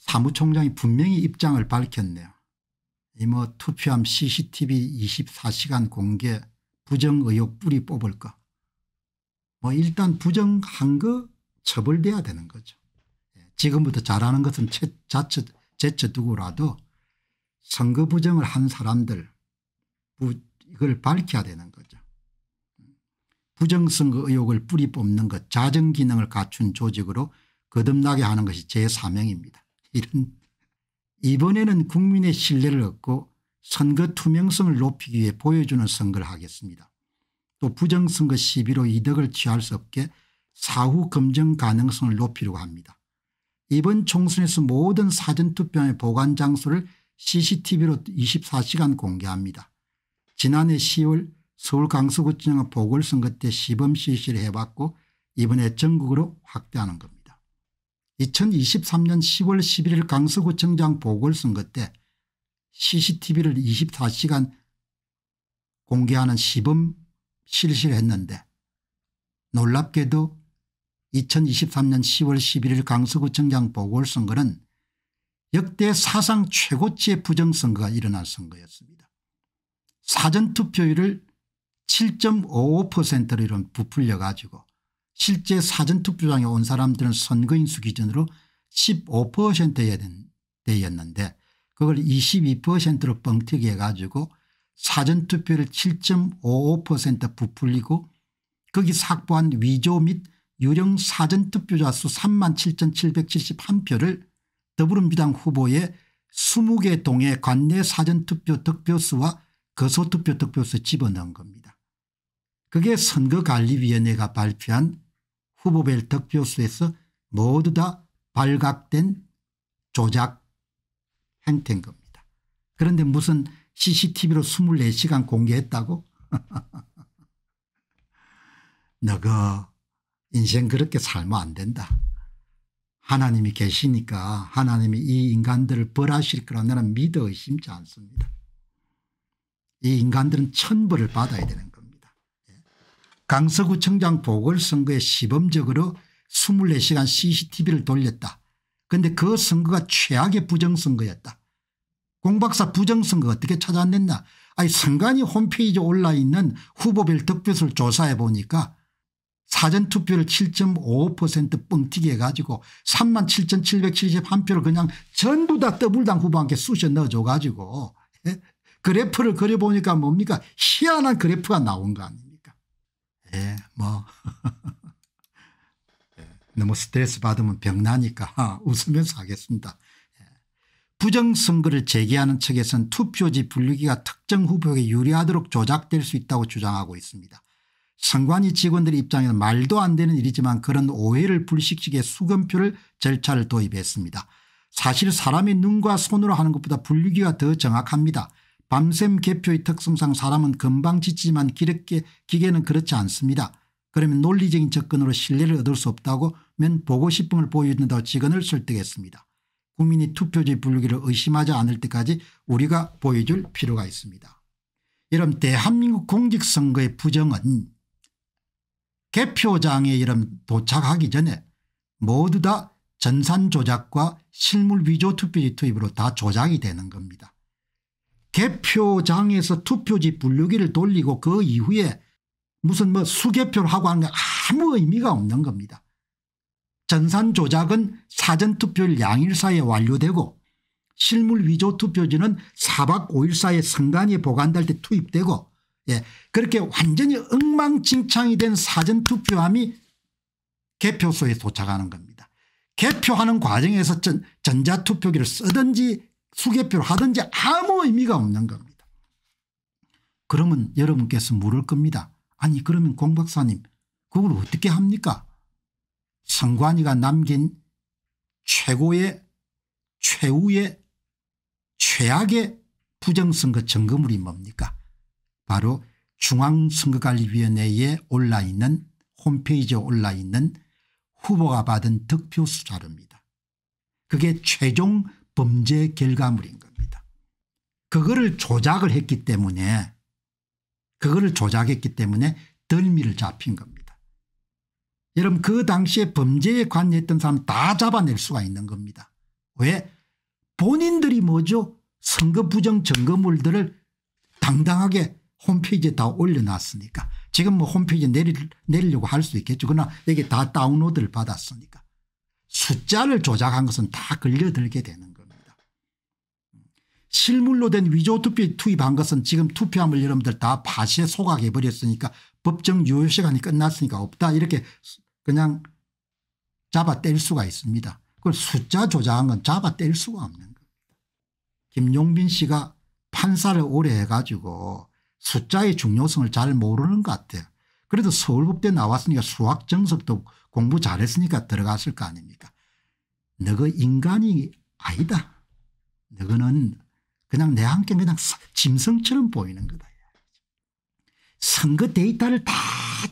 사무총장이 분명히 입장을 밝혔네요. 이 뭐 투표함 CCTV 24시간 공개 부정 의혹 뿌리 뽑을 거. 뭐 일단 부정한 거 처벌돼야 되는 거죠. 예, 지금부터 잘하는 것은 자처, 제쳐두고라도 선거 부정을 한 사람들 이걸 밝혀야 되는 거죠. 부정선거 의혹을 뿌리 뽑는 것 자정기능을 갖춘 조직으로 거듭나게 하는 것이 제 사명입니다. 이런 이번에는 국민의 신뢰를 얻고 선거 투명성을 높이기 위해 보여주는 선거를 하겠습니다. 또 부정선거 시비로 이득을 취할 수 없게 사후 검증 가능성을 높이려고 합니다. 이번 총선에서 모든 사전투표의 보관 장소를 CCTV로 24시간 공개합니다. 지난해 10월 서울 강서구청의 보궐선거 때 시범 실시를 해봤고 이번에 전국으로 확대하는 겁니다. 2023년 10월 11일 강서구청장 보궐선거 때 cctv를 24시간 공개하는 시범 실시했는데 놀랍게도 2023년 10월 11일 강서구청장 보궐선거는 역대 사상 최고치의 부정선거가 일어난 선거였습니다. 사전투표율을 7.55%로 이런 부풀려 가지고 실제 사전투표장에 온 사람들은 선거인수 기준으로 15%대였는데 그걸 22%로 뻥튀기해 가지고 사전투표를 7.55% 부풀리고 거기 삭보한 위조 및 유령 사전투표자 수3 7,771표를 더불어민주당 후보의 20개 동의 관내 사전투표 득표수와 거소투표 득표수 집어넣은 겁니다. 그게 선거관리위원회가 발표한 후보별 득표수에서 모두 다 발각된 조작 행태인 겁니다. 그런데 무슨 cctv로 24시간 공개했다고? 너가 인생 그렇게 살면 안 된다. 하나님이 계시니까 하나님이 이 인간들을 벌하실 거라 나는 믿어 의심치 않습니다. 이 인간들은 천벌을 받아야 되는 강서구청장 보궐선거에 시범적으로 24시간 cctv를 돌렸다. 그런데 그 선거가 최악의 부정선거였다. 공박사 부정선거 어떻게 찾아 냈나 아니 선관위 홈페이지에 올라 있는 후보별 득표수를 조사해 보니까 사전투표를 7.55% 뻥튀기 해가지고 3만 7,771표를 그냥 전부 다 더블당 후보한테 쑤셔 넣어줘가지고 예? 그래프를 그려보니까 뭡니까 희한한 그래프가 나온 거 아닙니까 예, 뭐. 예, 너무 스트레스 받으면 병나니까 웃으면서 하겠습니다. 예. 부정선거를 제기하는 측에선 투표지 분류기가 특정 후보에게 유리하도록 조작될 수 있다고 주장하고 있습니다. 선관위 직원들 의 입장에는 말도 안 되는 일이지만 그런 오해를 불식시키게 수검표를 절차를 도입했습니다. 사실 사람의 눈과 손으로 하는 것보다 분류기가 더 정확합니다. 밤샘 개표의 특성상 사람은 금방 짓지만 기력게 기계는 그렇지 않습니다. 그러면 논리적인 접근으로 신뢰를 얻을 수 없다고 면 보고 싶음을 보여준다고 직언을 설득했습니다. 국민이 투표지 분류기를 의심하지 않을 때까지 우리가 보여줄 필요가 있습니다. 이런 대한민국 공직선거의 부정은 개표장에 이름 도착하기 전에 모두 다 전산 조작과 실물 위조 투표지 투입으로 다 조작이 되는 겁니다. 개표장에서 투표지 분류기를 돌리고 그 이후에 무슨 뭐 수개표를 하고 하는 게 아무 의미가 없는 겁니다. 전산 조작은 사전투표일 양일 사이에 완료되고 실물 위조 투표지는 4박 5일 사이에 선관위에 보관될 때 투입되고 예, 그렇게 완전히 엉망진창이 된 사전투표함이 개표소에 도착하는 겁니다. 개표하는 과정에서 전, 전자투표기를 쓰든지 수개표를 하든지 아무 의미가 없는 겁니다. 그러면 여러분께서 물을 겁니다. 아니 그러면 공 박사님 그걸 어떻게 합니까? 선관위가 남긴 최고의 최후의 최악의 부정선거 점검물이 뭡니까 바로 중앙선거관리위원회에 올라있는 홈페이지에 올라있는 후보가 받은 득표 수자료입니다. 그게 최종 범죄 결과물인 겁니다. 그거를 조작을 했기 때문에 그거를 조작했기 때문에 덜미를 잡힌 겁니다. 여러분 그 당시에 범죄에 관여했던 사람 다 잡아낼 수가 있는 겁니다. 왜? 본인들이 뭐죠? 선거 부정 점거물들을 당당하게 홈페이지에 다 올려놨으니까 지금 뭐 홈페이지에 내리, 내리려고 할 수 있겠죠. 그러나 이게 다 다운로드를 받았으니까 숫자를 조작한 것은 다 걸려들게 되는 실물로 된 위조 투표 투입한 것은 지금 투표함을 여러분들 다 파시에 소각해 버렸으니까 법정 유효시간이 끝났으니까 없다 이렇게 그냥 잡아 뗄 수가 있습니다. 그걸 숫자 조작한 건 잡아 뗄 수가 없는 겁니다. 김용빈 씨가 판사를 오래 해가지고 숫자의 중요성을 잘 모르는 것 같아요. 그래도 서울법대 나왔으니까 수학 정석도 공부 잘했으니까 들어갔을 거 아닙니까. 너가 인간이 아니다. 너는 그냥 내 한께 그냥 짐승처럼 보이는 거다. 선거 데이터를 다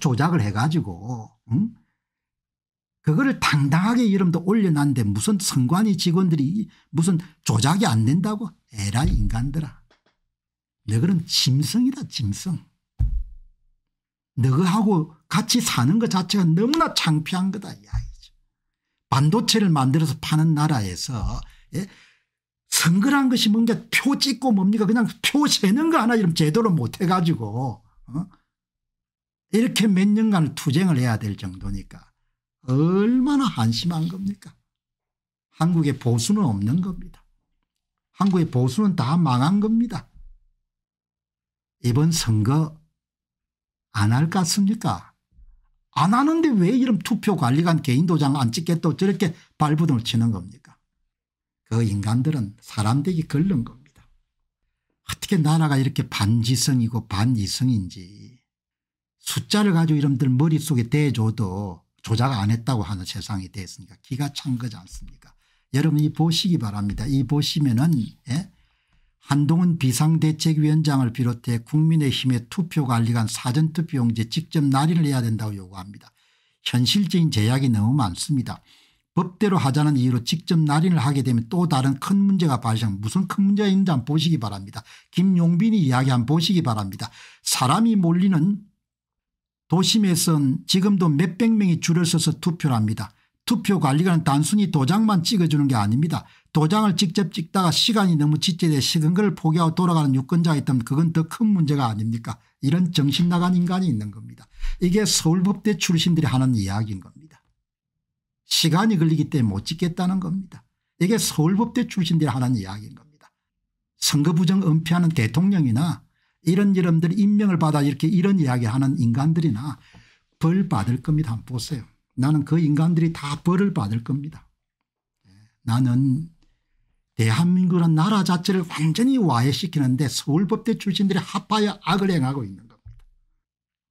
조작을 해가지고 응? 그거를 당당하게 이름도 올려놨는데 무슨 선관위 직원들이 무슨 조작이 안 된다고 에라 인간들아 너그는 짐승이다 짐승 너하고 같이 사는 것 자체가 너무나 창피한 거다 이 반도체를 만들어서 파는 나라에서 예? 선거란 것이 뭔가 표 찍고 뭡니까 그냥 표 세는 거 하나 이름 제대로 못 해가지고 어? 이렇게 몇 년간 투쟁을 해야 될 정도니까 얼마나 한심한 겁니까 한국의 보수는 없는 겁니다 한국의 보수는 다 망한 겁니다 이번 선거 안 할 것 같습니까 안 하는데 왜 이런 투표 관리관 개인 도장 안 찍겠다고 저렇게 발부둥을 치는 겁니까 그 인간들은 사람 되기 걸른 겁니다. 어떻게 나라가 이렇게 반지성이고 반이성인지 숫자를 가지고 이름들 머릿속에 대줘도 조작 안 했다고 하는 세상이 됐으니까 기가 찬 거지 않습니까 여러분이 보시기 바랍니다. 이 보시면은 예? 한동훈 비상대책위원장을 비롯해 국민의힘의 투표관리관 사전투표용지 직접 날인을 해야 된다고 요구합니다. 현실적인 제약이 너무 많습니다. 법대로 하자는 이유로 직접 날인을 하게 되면 또 다른 큰 문제가 발생 무슨 큰 문제가 있는지 한번 보시기 바랍니다. 김용빈이 이야기 한번 보시기 바랍니다. 사람이 몰리는 도심에선 지금도 몇백 명이 줄을 서서 투표를 합니다. 투표관리관은 단순히 도장만 찍어주는 게 아닙니다. 도장을 직접 찍다가 시간이 너무 지체돼 식은 걸 포기하고 돌아가는 유권자가 있다면 그건 더 큰 문제가 아닙니까 이런 정신나간 인간이 있는 겁니다. 이게 서울법대 출신들이 하는 이야기인 겁니다. 시간이 걸리기 때문에 못찍겠다는 겁니다. 이게 서울법대 출신들이 하는 이야기인 겁니다. 선거 부정 은폐하는 대통령이나 이런 이름들 임명을 받아 이렇게 이런 이야기하는 인간들이나 벌 받을 겁니다. 한번 보세요. 나는 그 인간들이 다 벌을 받을 겁니다. 예, 나는 대한민국은 나라 자체를 완전히 와해시키는데 서울법대 출신들이 합하여 악을 행하고 있는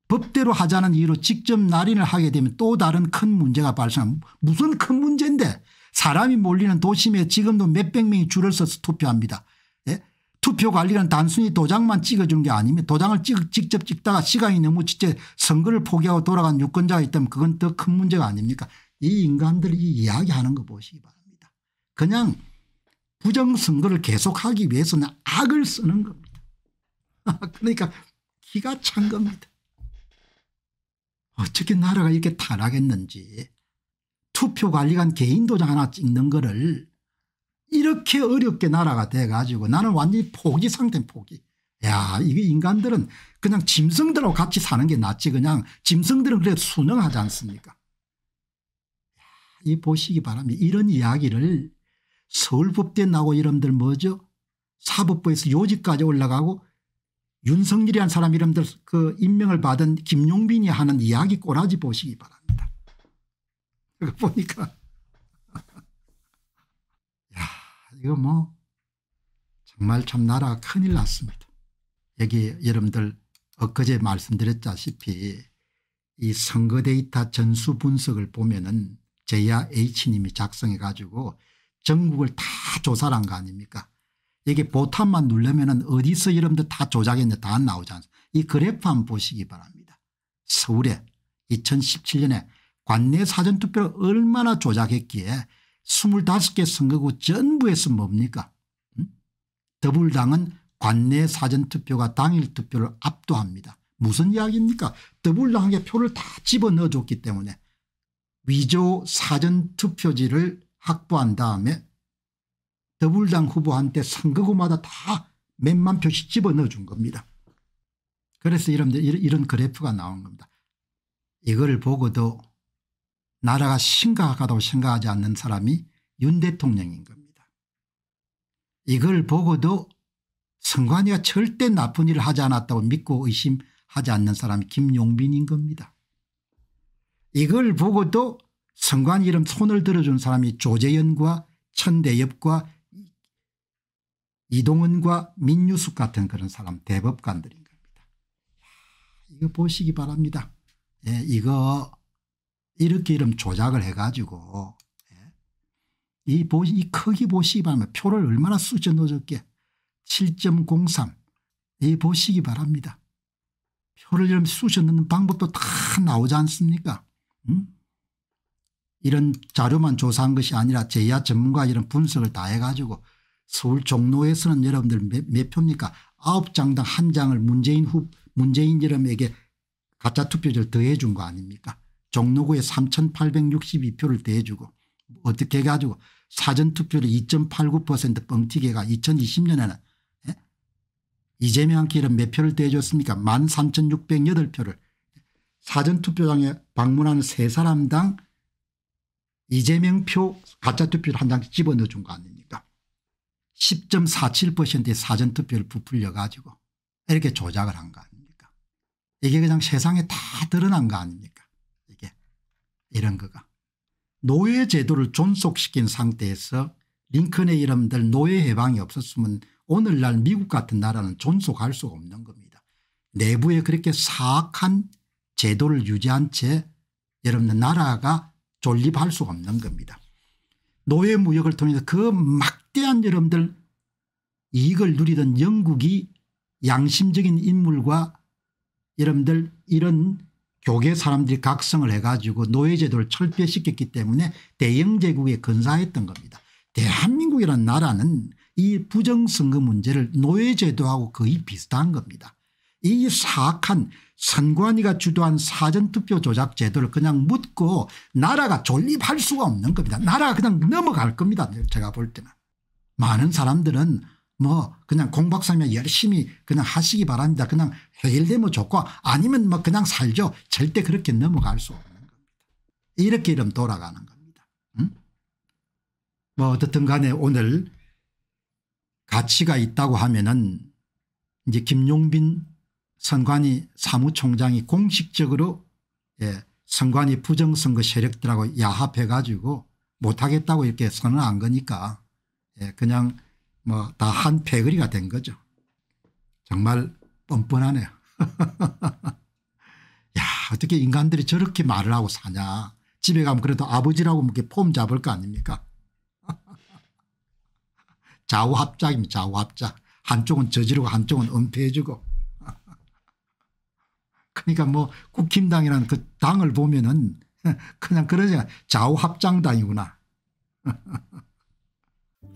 법대로 하자는 이유로 직접 날인을 하게 되면 또 다른 큰 문제가 발생합니다. 무슨 큰 문제인데 사람이 몰리는 도심에 지금도 몇백 명이 줄을 서서 투표합니다. 예? 투표 관리는 단순히 도장만 찍어주게 아니면 도장을 찍, 직접 찍다가 시간이 너무 지체 선거를 포기하고 돌아간 유권자가 있다면 그건 더 큰 문제가 아닙니까 이 인간들이 이야기하는 거 보시기 바랍니다. 그냥 부정선거를 계속하기 위해서는 악을 쓰는 겁니다. 그러니까 기가 찬 겁니다. 어떻게 나라가 이렇게 타락했는지 투표관리관 개인도장 하나 찍는 거를 이렇게 어렵게 나라가 돼가지고 나는 완전히 포기 상태 포기. 야 이게 인간들은 그냥 짐승들하고 같이 사는 게 낫지 그냥 짐승들은 그래도 순응하지 않습니까 야, 이 보시기 바랍니다. 이런 이야기를 서울법대 나고 이름들 뭐죠 사법부에서 요직까지 올라가고 윤석열이란 사람 이름들 그 임명을 받은 김용빈이 하는 이야기 꼬라지 보시기 바랍니다. 이거 보니까 야 이거 뭐 정말 참 나라 큰일 났습니다. 여기 여러분들 엊그제 말씀드렸다시피 이 선거 데이터 전수 분석을 보면은 제야 H님이 작성해 가지고 전국을 다 조사를 한 거 아닙니까 이게 보탑만 누르면은 어디서 여러분들 다 조작했는데 다 나오지 않습니까? 이 그래프 한번 보시기 바랍니다. 서울에 2017년에 관내 사전투표를 얼마나 조작했기에 25개 선거구 전부에서 뭡니까? 음? 더불당은 관내 사전투표가 당일 투표를 압도합니다. 무슨 이야기입니까? 더불당에게 표를 다 집어넣어줬기 때문에 위조 사전투표지를 확보한 다음에 더불당 후보한테 선거구마다 다 몇만 표씩 집어넣어준 겁니다. 그래서 여러분들 이런 그래프가 나온 겁니다. 이걸 보고도 나라가 심각하다고 생각하지 않는 사람이 윤 대통령인 겁니다. 이걸 보고도 선관위가 절대 나쁜 일을 하지 않았다고 믿고 의심하지 않는 사람이 김용빈인 겁니다. 이걸 보고도 선관위 이름 손을 들어준 사람이 조재현과 천대엽과 이동은과 민유숙 같은 그런 사람 대법관들인 겁니다. 이거 보시기 바랍니다. 예, 이거 이렇게 이름 조작을 해가지고 예, 이, 보, 이 크기 보시기 바랍니다. 표를 얼마나 쑤셔 넣어줬게 7.03이 보시기 바랍니다. 표를 이름 쑤셔 넣는 방법도 다 나오지 않습니까? 음? 이런 자료만 조사한 것이 아니라 제야 전문가 이런 분석을 다 해가지고 서울 종로에서는 여러분들 몇, 몇 표입니까 아홉 장당 한 장을 문재인 후 문재인 이름에게 가짜 투표를 더해 준 거 아닙니까 종로구에 3862표를 더 주고 어떻게 해가지고 사전투표를 2.89% 뻥튀기가 2020년에는 예? 이재명 길은 몇 표를 대줬습니까 13,608표를 사전투표장에 방문하는 세 사람당 이재명 표 가짜투표를 한장 집어넣어 준거 아닙니까 10.47%의 사전투표를 부풀려 가지고 이렇게 조작을 한 거 아닙니까 이게 그냥 세상에 다 드러난 거 아닙니까 이게 이런 거가 노예 제도를 존속시킨 상태에서 링컨의 이름들 노예 해방이 없었으면 오늘날 미국 같은 나라는 존속할 수가 없는 겁니다. 내부에 그렇게 사악한 제도를 유지한 채 여러분 나라가 존립할 수가 없는 겁니다. 노예 무역을 통해서 그막 막대한 여러분들 이익을 누리던 영국이 양심적인 인물과 여러분들 이런 교계 사람들이 각성을 해가지고 노예제도를 철폐시켰기 때문에 대영제국에 근사했던 겁니다. 대한민국이라는 나라는 이 부정선거 문제를 노예제도하고 거의 비슷한 겁니다. 이 사악한 선관위가 주도한 사전투표 조작 제도를 그냥 묻고 나라가 존립할 수가 없는 겁니다. 나라가 그냥 넘어갈 겁니다. 제가 볼 때는. 많은 사람들은 뭐 그냥 공박사면 열심히 그냥 하시기 바랍니다. 그냥 해결되면 좋고 아니면 뭐 그냥 살죠. 절대 그렇게 넘어갈 수 없는 겁니다. 이렇게 이름 돌아가는 겁니다. 응? 뭐 어떻든 간에 오늘 가치가 있다고 하면은 이제 김용빈 선관위 사무총장이 공식적으로 예, 선관위 부정선거 세력들하고 야합해 가지고 못하겠다고 이렇게 선언한 거니까 예, 그냥 뭐 다 한 패거리가 된 거죠. 정말 뻔뻔하네요. 야 어떻게 인간들이 저렇게 말을 하고 사냐. 집에 가면 그래도 아버지라고 뭐 이렇게 폼 잡을 거 아닙니까. 좌우합작입니다. 좌우합작. 한쪽은 저지르고 한쪽은 은폐해주고. 그러니까 뭐 국힘당이라는 그 당을 보면은 그냥 그러지 좌우합장당이구나.